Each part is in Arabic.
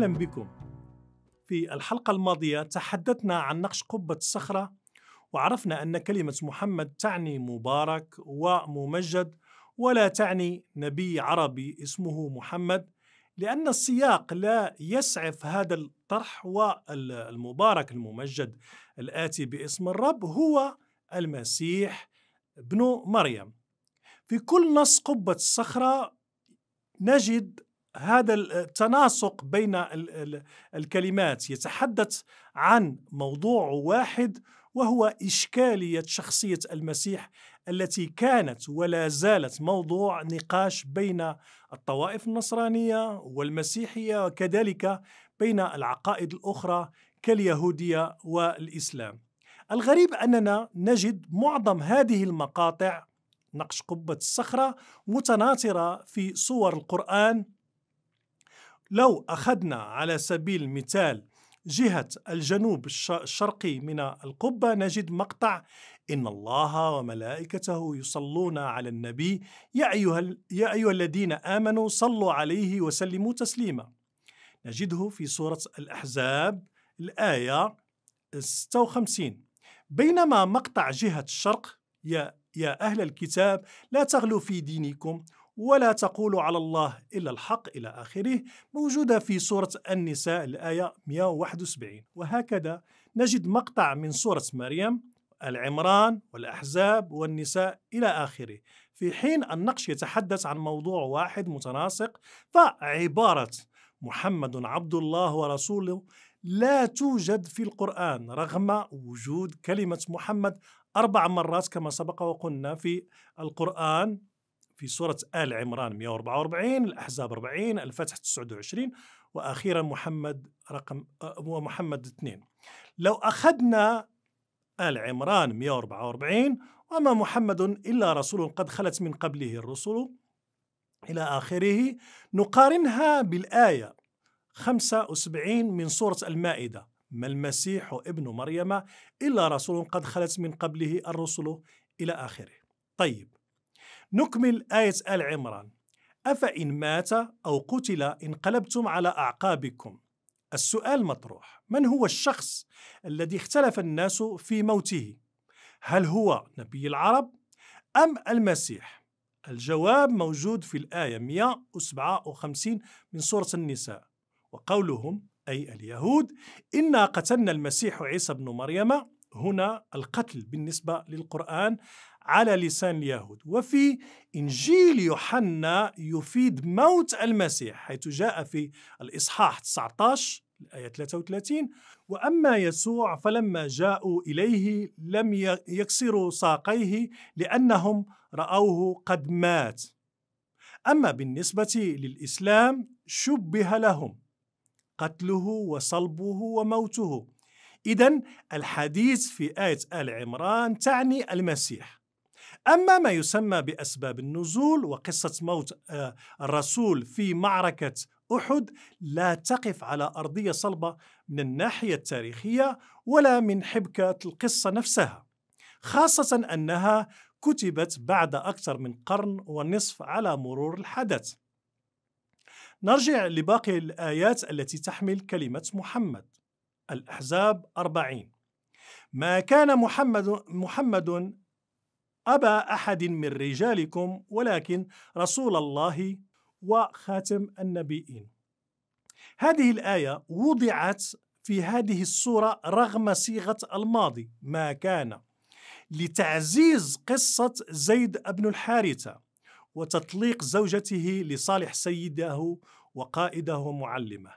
أهلا بكم في الحلقة الماضية تحدثنا عن نقش قبة الصخرة وعرفنا أن كلمة محمد تعني مبارك وممجد ولا تعني نبي عربي اسمه محمد لأن السياق لا يسعف هذا الطرح والمبارك الممجد الآتي باسم الرب هو المسيح ابن مريم في كل نص قبة الصخرة نجد هذا التناسق بين الكلمات يتحدث عن موضوع واحد وهو إشكالية شخصية المسيح التي كانت ولا زالت موضوع نقاش بين الطوائف النصرانية والمسيحية وكذلك بين العقائد الأخرى كاليهودية والإسلام. الغريب أننا نجد معظم هذه المقاطع نقش قبة الصخرة متناثرة في صور القرآن لو أخذنا على سبيل المثال جهة الجنوب الشرقي من القبة نجد مقطع إن الله وملائكته يصلون على النبي يا أيها, يا أيها الذين آمنوا صلوا عليه وسلموا تسليما نجده في سورة الأحزاب الآية 56 بينما مقطع جهة الشرق يا, يا أهل الكتاب لا تغلوا في دينكم ولا تقولوا على الله إلا الحق إلى آخره موجودة في سورة النساء الآية 171 وهكذا نجد مقطع من سورة مريم العمران والأحزاب والنساء إلى آخره في حين النقش يتحدث عن موضوع واحد متناسق فعبارة محمد عبد الله ورسوله لا توجد في القرآن رغم وجود كلمة محمد أربع مرات كما سبق وقلنا في القرآن في سورة آل عمران 144 الأحزاب 40 الفتح 29 وأخيرا محمد رقم آه، هو محمد 2 لو أخذنا آل عمران 144 وما محمد إلا رسول قد خلت من قبله الرسل إلى آخره نقارنها بالآية 75 من سورة المائدة ما المسيح ابن مريم إلا رسول قد خلت من قبله الرسل إلى آخره طيب نكمل آية آل عمران أفإن مات أو قتل انقلبتم على أعقابكم السؤال مطروح من هو الشخص الذي اختلف الناس في موته هل هو نبي العرب أم المسيح الجواب موجود في الآية 157 من سورة النساء وقولهم أي اليهود إنا قتلنا المسيح عيسى بن مريم هنا القتل بالنسبة للقرآن على لسان اليهود وفي إنجيل يوحنا يفيد موت المسيح حيث جاء في الإصحاح 19 الآية 33 وأما يسوع فلما جاءوا إليه لم يكسروا ساقيه لأنهم رأوه قد مات أما بالنسبة للإسلام شبه لهم قتله وصلبه وموته إذا الحديث في آية آل عمران تعني المسيح أما ما يسمى بأسباب النزول وقصة موت آه، الرسول في معركة أحد لا تقف على أرضية صلبة من الناحية التاريخية ولا من حبكة القصة نفسها خاصة أنها كتبت بعد أكثر من قرن ونصف على مرور الحدث نرجع لباقي الآيات التي تحمل كلمة محمد الأحزاب أربعين ما كان محمد, محمد أبا أحد من رجالكم ولكن رسول الله وخاتم النبيين هذه الآية وضعت في هذه الصورة رغم صيغة الماضي ما كان لتعزيز قصة زيد بن الحارثة وتطليق زوجته لصالح سيده وقائده ومعلمه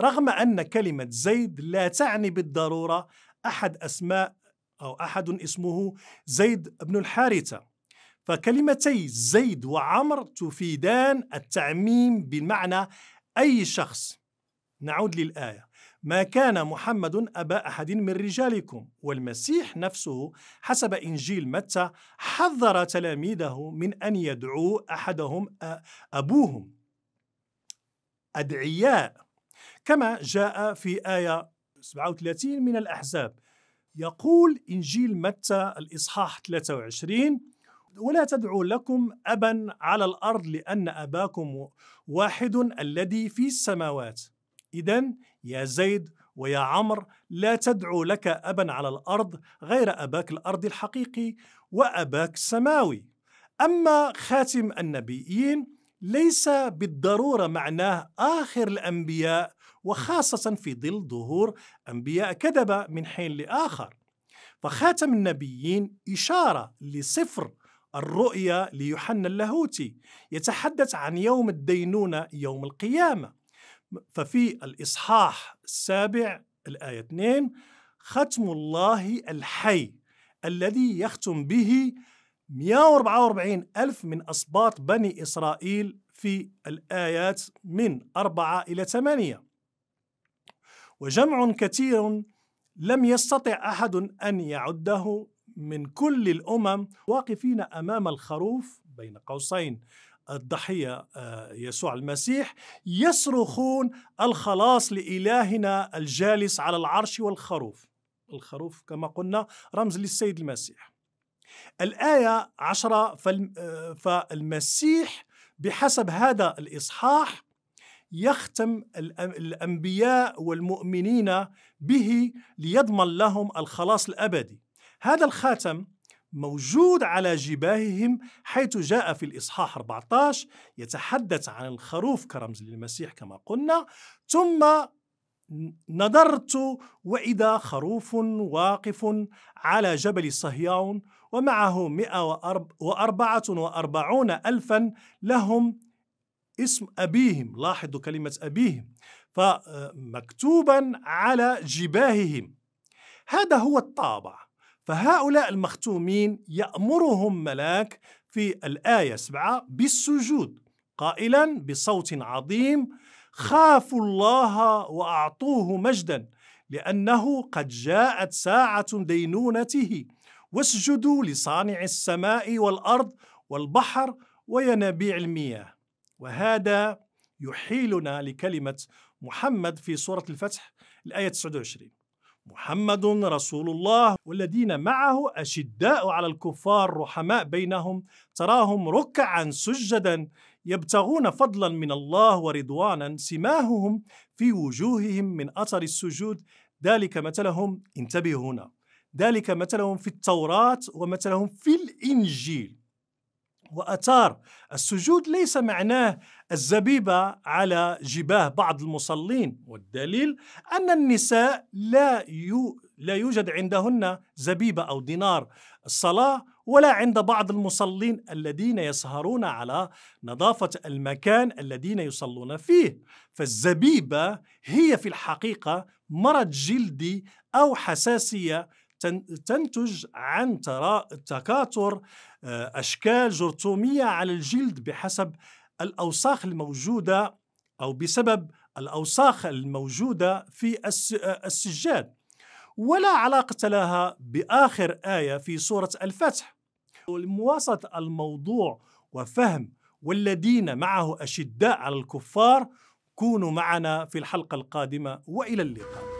رغم أن كلمة زيد لا تعني بالضرورة أحد أسماء أو أحد اسمه زيد بن الحارثة فكلمتي زيد وعمر تفيدان التعميم بالمعنى أي شخص نعود للآية ما كان محمد أبا أحد من رجالكم والمسيح نفسه حسب إنجيل متى حذر تلاميذه من أن يدعو أحدهم أبوهم أدعياء كما جاء في آية 37 من الأحزاب يقول إنجيل متى الإصحاح 23 ولا تدعوا لكم أبا على الأرض لأن أباكم واحد الذي في السماوات إذا يا زيد ويا عمر لا تدعو لك أبا على الأرض غير أباك الأرض الحقيقي وأباك السماوي أما خاتم النبيين ليس بالضرورة معناه آخر الأنبياء وخاصة في ظل ظهور أنبياء كذبة من حين لآخر فخاتم النبيين إشارة لصفر الرؤيا ليوحنا اللاهوتي يتحدث عن يوم الدينونة يوم القيامة ففي الإصحاح السابع الآية 2 ختم الله الحي الذي يختم به 144 ألف من أسباط بني إسرائيل في الآيات من 4 إلى 8 وجمع كثير لم يستطع احد ان يعده من كل الامم واقفين امام الخروف بين قوسين الضحيه آه، يسوع المسيح يصرخون الخلاص لالهنا الجالس على العرش والخروف الخروف كما قلنا رمز للسيد المسيح الايه عشرة آه، فالمسيح بحسب هذا الاصحاح يختم الأنبياء والمؤمنين به ليضمن لهم الخلاص الأبدي هذا الخاتم موجود على جباههم حيث جاء في الإصحاح 14 يتحدث عن الخروف كرمز للمسيح كما قلنا ثم نظرت وإذا خروف واقف على جبل صهيون ومعه 144 ألفا لهم اسم أبيهم لاحظوا كلمة أبيهم فمكتوبا آه، على جباههم هذا هو الطابع فهؤلاء المختومين يأمرهم ملاك في الآية 7 بالسجود قائلا بصوت عظيم خافوا الله وأعطوه مجدا لأنه قد جاءت ساعة دينونته واسجدوا لصانع السماء والأرض والبحر وينابيع المياه وهذا يحيلنا لكلمة محمد في سورة الفتح الآية 29 محمد رسول الله والذين معه أشداء على الكفار رحماء بينهم تراهم ركعا سجدا يبتغون فضلا من الله ورضوانا سماههم في وجوههم من أثر السجود ذلك مثلهم انتبهوا هنا ذلك مثلهم في التوراة ومثلهم في الإنجيل وأثار السجود ليس معناه الزبيبة على جباه بعض المصلين والدليل أن النساء لا يو لا يوجد عندهن زبيبة أو دينار الصلاة ولا عند بعض المصلين الذين يسهرون على نظافة المكان الذين يصلون فيه فالزبيبة هي في الحقيقة مرض جلدي أو حساسية تنتج عن تكاثر آه، أشكال جرثومية على الجلد بحسب الأوساخ الموجودة أو بسبب الأوساخ الموجودة في آه، السجاد ولا علاقة لها بآخر آية في سورة الفتح لمواصلة الموضوع وفهم والذين معه أشداء على الكفار كونوا معنا في الحلقة القادمة وإلى اللقاء